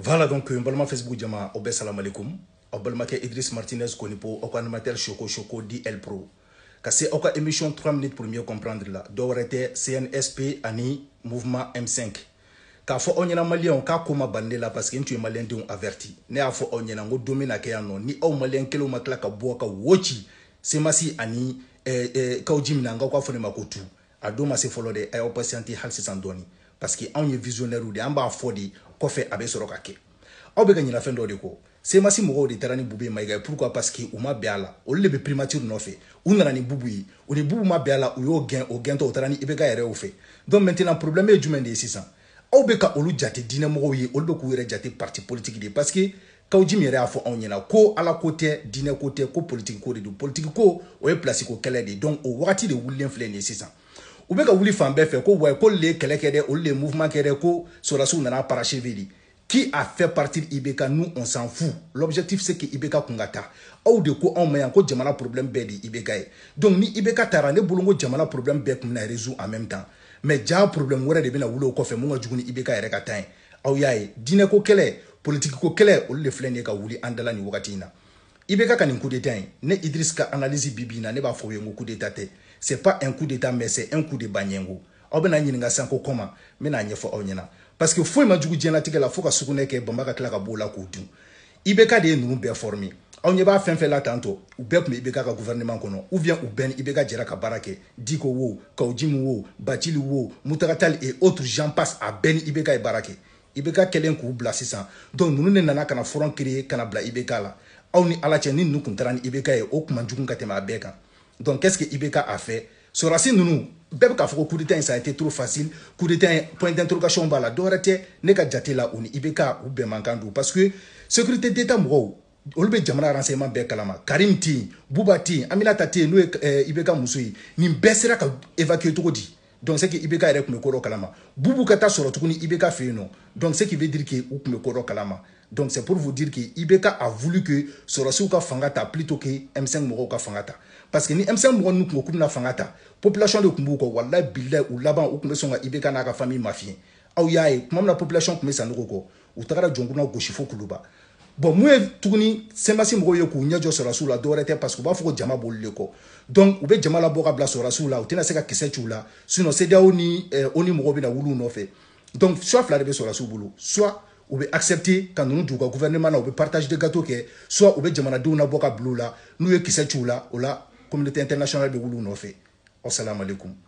voilà donc n euh, balima facebook jama aw bɛɛ salamu alekum aw balimakɛ idris martinez koni po aw ka animateur choko choko dl pro ka se aw ka émission 3 minutes pour mieux comprendre la dɔ wɛrɛ tɛ cnsp ani mouvement m5 k'a fɔ aw ɲɛna maliyɛnw k'a ko ma banne la parce que n tun ye maliyɛndenw averti ne y'a fɔ aw ɲɛna n ko don bɛna kɛ yan nɔ ni aw maliyɛn kelenw ma tila ka bɔ ka wo ci semasi ani eh, eh, kawji mina n k'aw k'a fɔ ne ma ko tu a don ma se fɔlɔ dɛ a eh, y'aw patienter hali sisan dɔɔni parce que anw ye visionnaire de an b'a fɔ de kɔfɛ a bɛ sɔrɔ ka kɛ aw bɛ ka ɲina fɛn dɔ de kɔ semasi mɔgɔw de taara ni bube mayiga ye pourquoi parce que u ma bɛn a la olu le bɛ primature nɔfɛ u nana ni bubu ye u ni bubu ma bɛn a la u y'o gɛn o gɛntɔ u taara ni ibeka yɛrɛw fɛ donc maintenant problème ye jumɛn de ye sisan aw bɛ ka olu jate diinɛmɔgɔw ye olu bɛ k'u yɛrɛ jate parti politique de ye parce que kawji min yɛrɛ y'a fɔ anw ɲɛna ko ala ko tɛ diinɛ ko tɛ ko politiki ko de don politiki ko o ye pilasi ko kɛlɛ de ye donc o wagati de wulilen filɛ nin ye sisan u bɛ ka wuli fan bɛɛ fɛ ko wa ko le kɛlɛ kɛ dɛ olu le mouvement kɛ dɛ ko sɔrɔdasiw nana parachever de qui a fait partir IBK nous on s'en fout l'objectif c'est que IBK kun ka taa aw de ko anw ma yan ko jamana problème bɛɛ de IBK ye donc ni IBK taara ne bolo n ko jamana problème bɛɛ kun bɛna résoudre en même temps mais jaa problème wɛrɛ de bɛna wuli o kɔfɛ mun ka jugu ni IBK yɛrɛ ka temps ye aw y'a ye diinɛ ko kɛlɛ politique ko kɛlɛ olu de filɛ nin ye ka wuli an dala nin wagati in na. i bɛ ka ka nin coup d'état in ne idris ka analyse bibi na ne b'a fɔ o ye n ko coup d'état tɛ c'est pas un coup d'état mais c'est un coup de baɲɛngo aw bɛna ɲininka sisan ko kɔma n bɛna ɲɛfɔ aw ɲɛna parce que foyi ma jugu diɲɛlatigɛ la fo ka sugunɛ kɛ banba ka tila ka b'o la k'o dun i bɛ ka de ye ninnu bɛɛ former aw ɲɛ b'a fɛn fɛn la tantɔ u bɛɛ tun bɛ ibk ka gouvernement kɔnɔ ou bien u bɛɛ ni ibk jɛra ka baara kɛ diko wo kawjimu wo bacili wo mutagatal et autres gens passe a bɛɛ ni ibk ye baara kɛ ibk kɛlen k'u bila sisan donc ninnu de nana kana front créer kana bila ibk la aw ni ala cɛ ni ninnu kun taara ni ibk ye o kuma jugu ka tɛmɛ a bɛɛ kan donc qu'est ce que ibk a fait sɔrɔsi ninnu bɛɛ bɛ k'a fɔ ko coup d'état in ça a été trop facile coup d'état in point d'interrogation b'a la dɔwɛrɛ tɛ ne ka jate la o ni ibk u bɛn man kan don parce que sécurité d'état mɔgɔw olu bɛ jamana renseignement bɛɛ kalama karim tɛ yen buba tɛ yen aminata tɛ yen n'o ye eh, ibk muso ye nin bɛɛ sera ka évacuer cogo di donc c'est que ibk yɛrɛ tun bɛ ko dɔ kalama bubu ka taa sɔrɔ tuguni ibk fɛ yen nɔ donc c'est que veut dire que u tun bɛ ko dɔ kalama donc c'est pour vous dire que IBK a voulu que sɔrɔsiw ka fanga ta plutôt que M5 mɔgɔw ka fanga ta parce que ni M5 mɔgɔ ninnu tun ko k'u bɛna fanga ta population de tun b'u kɔ walayi bilayi u laban u tun bɛ sɔn ka IBK n'a ka famille mafiɲɛ aw ah, y'a ye tuma min na population tun bɛ sanogo kɔ u tagara jɔnkuna gosi fo kuluba bon mun ye tuguni semasi mɔgɔw ye k'u ɲɛjɔ sɔrɔsiw la dɔwɛrɛ tɛ parce que u b'a fɔ ko jama b'olu le kɔ donc u bɛ jama labɔ ka bila sɔrɔsiw la u tɛna se ka kisɛ ci u la sinon CEDEAO ni eh, ONU mɔgɔw bɛna wuli u nɔfɛ donc soit fila de bɛ sɔrɔsiw bolo soit u bɛ accepte ka ninnu dugu ka gouvernement na u bɛ partage de gâteau kɛ soit u bɛ jamanadenw na bɔ ka bil'u la n'u ye kisɛ ci u la o la communauté internationale bɛ wuli u nɔfɛ wasalamu aleykum